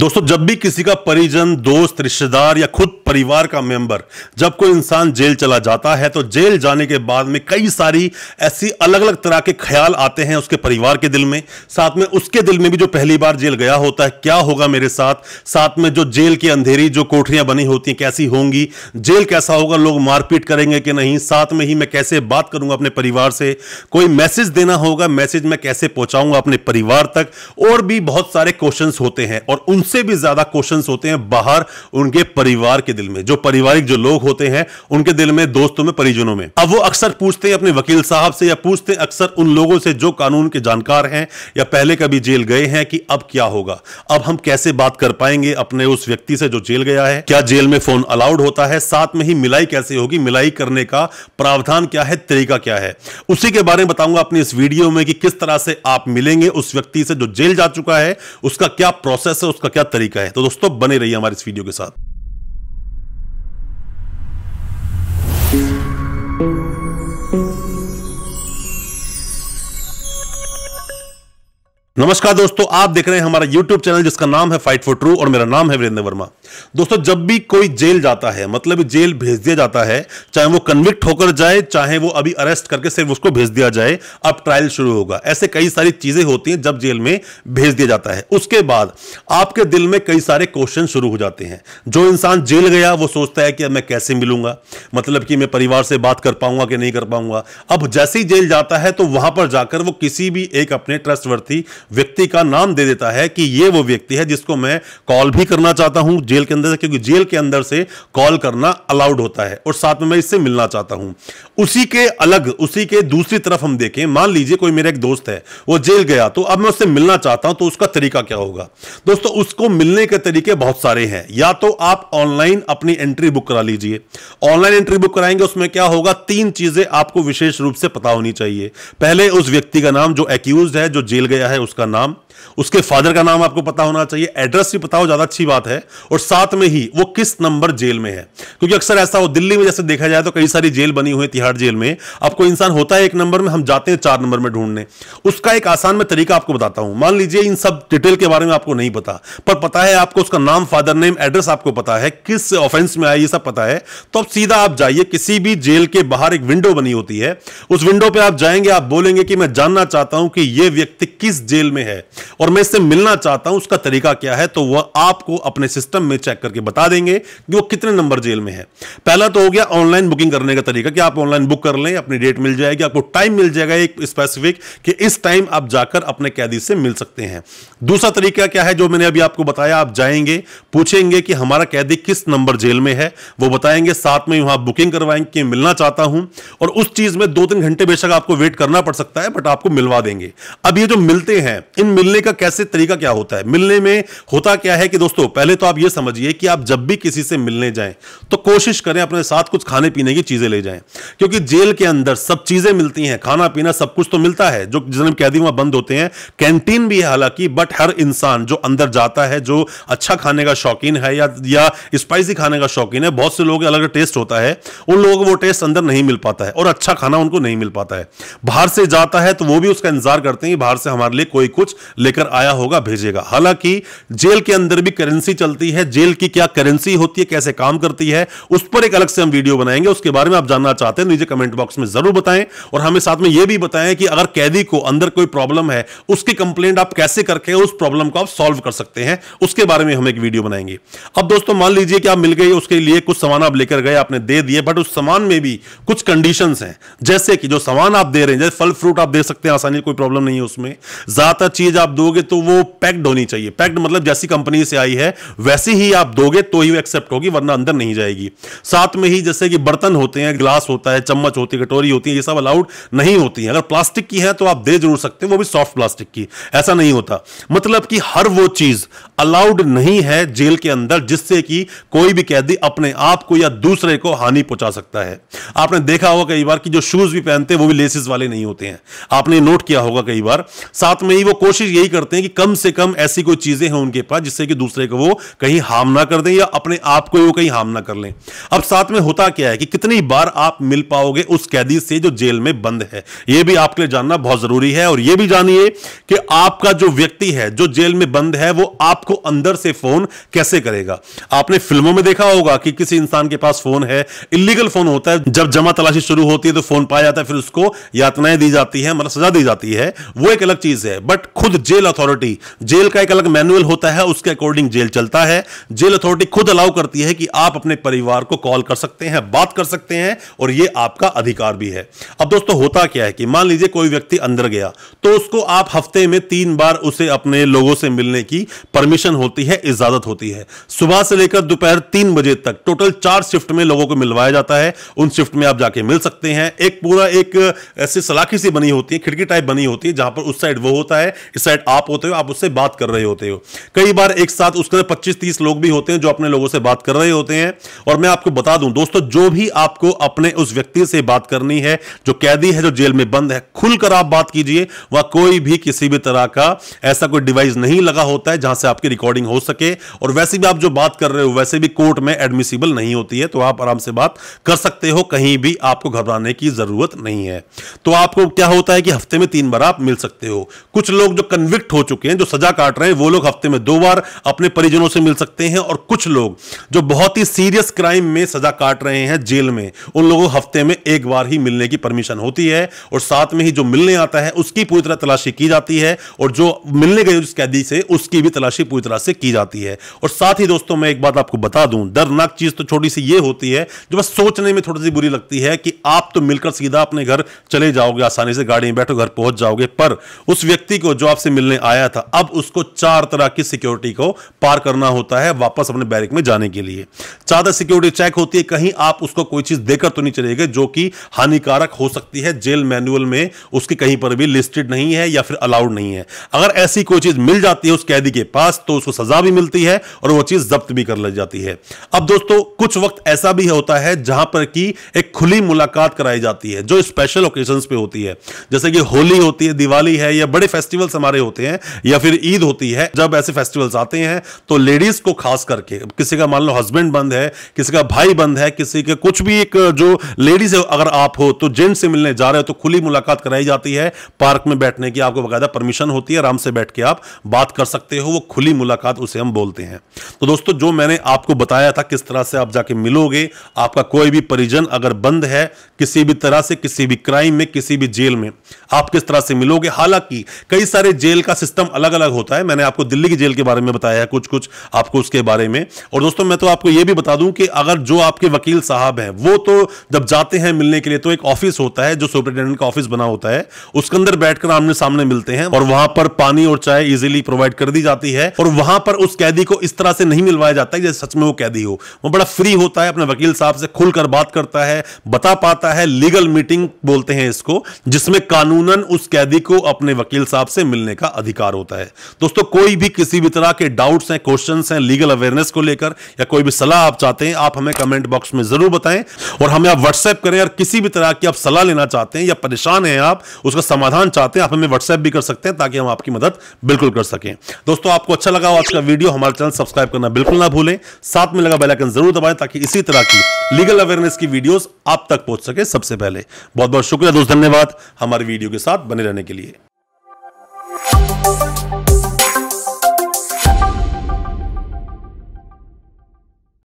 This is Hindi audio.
दोस्तों जब भी किसी का परिजन दोस्त रिश्तेदार या खुद परिवार का मेंबर जब कोई इंसान जेल चला जाता है तो जेल जाने के बाद में कई सारी ऐसी अलग अलग तरह के ख्याल आते हैं उसके परिवार के दिल में साथ में उसके दिल में भी जो पहली बार जेल गया होता है क्या होगा मेरे साथ साथ में जो जेल की अंधेरी जो कोठरियां बनी होती हैं कैसी होंगी जेल कैसा होगा लोग मारपीट करेंगे कि नहीं साथ में ही मैं कैसे बात करूंगा अपने परिवार से कोई मैसेज देना होगा मैसेज मैं कैसे पहुंचाऊंगा अपने परिवार तक और भी बहुत सारे क्वेश्चन होते हैं और उन उनसे भी ज्यादा क्वेश्चन होते हैं बाहर उनके परिवार के दिल में जो पारिवारिक जो लोग होते हैं उनके दिल में दोस्तों में परिजनों में अब वो अक्सर पूछते हैं अपने वकील साहब से या पूछते हैं अक्सर उन लोगों से जो कानून के जानकार हैं या पहले कभी जेल गए हैं कि अब क्या होगा अब हम कैसे बात कर पाएंगे अपने उस व्यक्ति से जो जेल गया है क्या जेल में फोन अलाउड होता है साथ में ही मिलाई कैसे होगी मिलाई करने का प्रावधान क्या है तरीका क्या है उसी के बारे में बताऊंगा अपनी इस वीडियो में कि किस तरह से आप मिलेंगे उस व्यक्ति से जो जेल जा चुका है उसका क्या प्रोसेस है उसका क्या तरीका है तो दोस्तों बने रहिए हमारे इस वीडियो के साथ Thank you. नमस्कार दोस्तों आप देख रहे हैं हमारा यूट्यूब चैनल जिसका नाम है फाइट फॉर ट्रू और मेरा नाम है वीरेंद्र वर्मा दोस्तों जब भी कोई जेल जाता है मतलब जेल भेज दिया जाता है चाहे वो कन्विक्ट होकर जाए चाहे वो अभी अरेस्ट करके सिर्फ उसको भेज दिया जाए अब ट्रायल शुरू होगा ऐसे कई सारी चीजें होती हैं जब जेल में भेज दिया जाता है उसके बाद आपके दिल में कई सारे क्वेश्चन शुरू हो जाते हैं जो इंसान जेल गया वो सोचता है कि अब मैं कैसे मिलूंगा मतलब कि मैं परिवार से बात कर पाऊंगा कि नहीं कर पाऊंगा अब जैसे ही जेल जाता है तो वहां पर जाकर वो किसी भी एक अपने ट्रस्टवर्थी व्यक्ति का नाम दे देता है कि ये वो व्यक्ति है जिसको मैं कॉल भी करना चाहता हूं जेल के अंदर से क्योंकि जेल के अंदर से कॉल करना अलाउड होता है और साथ में मैं इससे मिलना चाहता हूं उसी के अलग उसी के दूसरी तरफ हम देखें मान लीजिए कोई मेरा एक दोस्त है वो जेल गया तो अब मैं उससे मिलना चाहता हूं तो उसका तरीका क्या होगा दोस्तों उसको मिलने के तरीके बहुत सारे हैं या तो आप ऑनलाइन अपनी एंट्री बुक करा लीजिए ऑनलाइन एंट्री बुक कराएंगे उसमें क्या होगा तीन चीजें आपको विशेष रूप से पता होनी चाहिए पहले उस व्यक्ति का नाम जो एक्यूज है जो जेल गया है उसका उसका नाम उसके फादर का नाम आपको पता होना चाहिए एड्रेस भी पता हो ज़्यादा अच्छी बात है और साथ में ही वो किस नंबर जेल में है क्योंकि अक्सर ऐसा हो दिल्ली में जैसे देखा जाए तो कई सारी जेल बनी हुई है तिहाड़ जेल में आपको इंसान होता है एक नंबर में हम जाते हैं चार नंबर में ढूंढने उसका एक आसान में तरीका आपको बताता हूं मान लीजिए इन सब डिटेल के बारे में आपको नहीं पता पर पता है आपको उसका नाम फादर नेम एड्रेस आपको पता है किस ऑफेंस में आया ये सब पता है तो अब सीधा आप जाइए किसी भी जेल के बाहर एक विंडो बनी होती है उस विंडो पर आप जाएंगे आप बोलेंगे कि मैं जानना चाहता हूं कि यह व्यक्ति किस जेल जेल में है और मैं इससे मिलना चाहता हूं उसका तरीका क्या है तो वह आपको अपने सिस्टम में चेक करके बता देंगे कि वो कितने नंबर जेल में है पहला तो हो गया ऑनलाइन बुकिंग करने का तरीका कि आप ऑनलाइन बुक कर लें अपनी डेट मिल जाएगी आपको टाइम मिल जाएगा एक स्पेसिफिक कि इस टाइम आप जाकर अपने कैदी से मिल सकते हैं दूसरा तरीका क्या है जो मैंने अभी आपको बताया आप जाएंगे पूछेंगे कि हमारा कैदी किस नंबर जेल में है वो बताएंगे साथ में वहां बुकिंग करवाएंगे कि मिलना चाहता हूं और उस चीज में दो तीन घंटे बेशक आपको वेट करना पड़ सकता है बट आपको मिलवा देंगे अब ये जो मिलते हैं हैं इन मिलने का कैसे तरीका क्या होता है मिलने में होता क्या है कि दोस्तों पहले तो आप ये समझिए कि आप जब भी किसी से मिलने जाएं तो कोशिश करें अपने साथ कुछ खाने पीने की चीज़ें ले जाएं क्योंकि जेल के अंदर सब चीज़ें मिलती हैं खाना पीना सब कुछ तो मिलता है जो जितने कैदी वहां बंद होते हैं कैंटीन भी है हालांकि बट हर इंसान जो अंदर जाता है जो अच्छा खाने का शौकीन है या, या स्पाइसी खाने का शौकीन है बहुत से लोग अलग टेस्ट होता है उन लोगों को वो टेस्ट अंदर नहीं मिल पाता है और अच्छा खाना उनको नहीं मिल पाता है बाहर से जाता है तो वो भी उसका इंतजार करते हैं बाहर से हमारे लिए कोई कोई कुछ लेकर आया होगा भेजेगा हालांकि जेल के अंदर भी करेंसी चलती है जेल की क्या करेंसी होती है कैसे काम करती है उस पर एक अलग से हम वीडियो बनाएंगे उसके बारे में आप जानना चाहते हैं तो नीचे कमेंट बॉक्स में जरूर बताएं और हमें साथ में यह भी बताएं कि अगर कैदी को अंदर कोई प्रॉब्लम है उसकी कंप्लेंट आप कैसे करके उस प्रॉब्लम को आप सॉल्व कर सकते हैं उसके बारे में हम एक वीडियो बनाएंगे अब दोस्तों मान लीजिए कि आप मिल गए उसके लिए कुछ सामान आप लेकर गए आपने दे दिए बट उस सामान में भी कुछ कंडीशन हैं जैसे कि जो सामान आप दे रहे हैं जैसे फल फ्रूट आप दे सकते हैं आसानी कोई प्रॉब्लम नहीं है उसमें ज़्यादातर चीज़ आप दोगे तो वो पैक्ड होनी चाहिए पैक्ड मतलब जैसी कंपनी से आई है वैसी ही आप दोगे तो ही एक्सेप्ट होगी वरना अंदर नहीं जाएगी साथ में ही जैसे कि बर्तन होते हैं ग्लास होता है चम्मच होती है कटोरी होती है ये सब अलाउड नहीं होती है अगर प्लास्टिक की है तो आप दे जरूर सकते हैं वो भी सॉफ्ट प्लास्टिक की ऐसा नहीं होता मतलब कि हर वो चीज़ अलाउड नहीं है जेल के अंदर जिससे कि कोई भी कैदी अपने आप को या दूसरे को हानि पहुंचा सकता है आपने देखा होगा कई बार कि जो शूज़ भी पहनते हैं वो भी लेसिस वाले नहीं होते हैं आपने नोट किया होगा कई बार साथ में कहीं वो कोशिश यही करते हैं कि कम से कम ऐसी कोई चीजें हैं उनके पास जिससे कि दूसरे को वो कहीं हार्म ना कर दें या अपने आप को वो कहीं हार्म ना कर लें अब साथ में होता क्या है कि कितनी बार आप मिल पाओगे उस कैदी से जो जेल में बंद है ये भी आपके लिए जानना बहुत जरूरी है और ये भी जानिए कि आपका जो व्यक्ति है जो जेल में बंद है वो आपको अंदर से फोन कैसे करेगा आपने फिल्मों में देखा होगा कि किसी इंसान के पास फोन है इलीगल फोन होता है जब जमा तलाशी शुरू होती है तो फोन पाया जाता है फिर उसको यातनाएं दी जाती है मतलब सजा दी जाती है वो एक अलग चीज है बट खुद जेल अथॉरिटी जेल का एक अलग मैनुअल होता है उसके अकॉर्डिंग जेल चलता है जेल अथॉरिटी खुद अलाउ करती है कि आप अपने परिवार को कॉल कर सकते हैं बात कर सकते हैं और यह आपका अधिकार भी है अब दोस्तों होता क्या है कि मान लीजिए कोई व्यक्ति अंदर गया तो उसको आप हफ्ते में तीन बार उसे अपने लोगों से मिलने की परमिशन होती है इजाजत होती है सुबह से लेकर दोपहर तीन बजे तक टोटल चार शिफ्ट में लोगों को मिलवाया जाता है उन शिफ्ट में आप जाके मिल सकते हैं एक पूरा एक ऐसी सलाखी सी बनी होती है खिड़की टाइप बनी होती है जहां पर उस साइड वो होता है है इस साइड आप होते हो आप उससे बात कर रहे होते हो कई बार एक साथ उसके अंदर पच्चीस तीस लोग भी होते हैं जो अपने लोगों से बात कर रहे होते हैं और मैं आपको बता दूं दोस्तों जो भी आपको अपने उस व्यक्ति से बात करनी है जो कैदी है जो जेल में बंद है खुलकर आप बात कीजिए वह कोई भी किसी भी तरह का ऐसा कोई डिवाइस नहीं लगा होता है जहां से आपकी रिकॉर्डिंग हो सके और वैसे भी आप जो बात कर रहे हो वैसे भी कोर्ट में एडमिसिबल नहीं होती है तो आप आराम से बात कर सकते हो कहीं भी आपको घबराने की जरूरत नहीं है तो आपको क्या होता है कि हफ्ते में तीन बार आप मिल सकते हो कुछ कुछ लोग जो कन्विक्ट हो चुके हैं जो सजा काट रहे हैं वो लोग हफ्ते में दो बार अपने परिजनों से मिल सकते हैं और कुछ लोग जो बहुत ही सीरियस क्राइम में सजा काट रहे हैं जेल में उन लोगों को हफ्ते में एक बार ही मिलने की परमिशन होती है और साथ में ही जो मिलने आता है उसकी पूरी तरह तलाशी की जाती है और जो मिलने गए उस कैदी से उसकी भी तलाशी पूरी तरह से की जाती है और साथ ही दोस्तों मैं एक बात आपको बता दूं दर्दनाक चीज तो छोटी सी ये होती है जो बस सोचने में थोड़ी सी बुरी लगती है कि आप तो मिलकर सीधा अपने घर चले जाओगे आसानी से गाड़ी में बैठो घर पहुंच जाओगे पर उस व्यक्ति व्यक्ति को जो आपसे मिलने आया था अब उसको चार तरह की सिक्योरिटी को पार करना होता है वापस अपने बैरिक में जाने के लिए ज्यादा सिक्योरिटी चेक होती है कहीं आप उसको कोई चीज देकर तो नहीं चले गए जो कि हानिकारक हो सकती है जेल मैनुअल में उसकी कहीं पर भी लिस्टेड नहीं है या फिर अलाउड नहीं है अगर ऐसी कोई चीज मिल जाती है उस कैदी के पास तो उसको सजा भी मिलती है और वह चीज जब्त भी कर ली जाती है अब दोस्तों कुछ वक्त ऐसा भी होता है जहां पर कि एक खुली मुलाकात कराई जाती है जो स्पेशल ओकेजन पे होती है जैसे कि होली होती है दिवाली है या बड़े फेस्टिवल्स हमारे होते हैं या फिर ईद होती है जब ऐसे फेस्टिवल्स आते हैं तो लेडीज को खास करके किसी का मान लो हस्बैंड बंद है किसी का भाई बंद है किसी के कुछ भी एक जो लेडीज अगर आप हो तो जेंट्स से मिलने जा रहे हो तो खुली मुलाकात कराई जाती है पार्क में बैठने की आपको बकायदा परमिशन होती है आराम से बैठ के आप बात कर सकते हो वो खुली मुलाकात उसे हम बोलते हैं तो दोस्तों जो मैंने आपको बताया था किस तरह से आप जाके मिलोगे आपका कोई भी परिजन अगर बंद है किसी भी तरह से किसी भी क्राइम में किसी भी जेल में आप किस तरह से मिलोगे हालांकि कई सारे जेल का सिस्टम अलग अलग होता है मैंने आपको दिल्ली की जेल के बारे में बताया कुछ कुछ आपको उसके बारे में और दोस्तों मैं तो आपको यह भी बता दूं कि अगर जो आपके वकील साहब हैं वो तो जब जाते हैं मिलने के लिए तो एक ऑफिस होता है जो सुपरिटेंडेंट का ऑफिस बना होता है उसके अंदर बैठकर आमने सामने मिलते हैं और वहां पर पानी और चाय इजिली प्रोवाइड कर दी जाती है और वहां पर उस कैदी को इस तरह से नहीं मिलवाया जाता है जैसे सच में वो कैदी हो वो बड़ा फ्री होता है अपने वकील साहब से खुलकर बात करता है बता पाता है लीगल मीटिंग बोलते हैं इसको जिसमें कानूनन उस कैदी को अपने वकील साहब हिसाब से मिलने का अधिकार होता है दोस्तों कोई भी किसी भी तरह के डाउट्स हैं क्वेश्चन हैं लीगल अवेयरनेस को लेकर या कोई भी सलाह आप चाहते हैं आप हमें कमेंट बॉक्स में जरूर बताएं और हमें आप व्हाट्सएप करें और किसी भी तरह की आप सलाह लेना चाहते हैं या परेशान हैं आप उसका समाधान चाहते हैं आप हमें व्हाट्सएप भी कर सकते हैं ताकि हम आपकी मदद बिल्कुल कर सकें दोस्तों आपको अच्छा लगा आज का वीडियो हमारे चैनल सब्सक्राइब करना बिल्कुल ना भूलें साथ में लगा बेलाइकन जरूर दबाएं ताकि इसी तरह की लीगल अवेयरनेस की वीडियोस आप तक पहुंच सके सबसे पहले बहुत बहुत शुक्रिया दोस्त धन्यवाद हमारी वीडियो के साथ बने रहने के लिए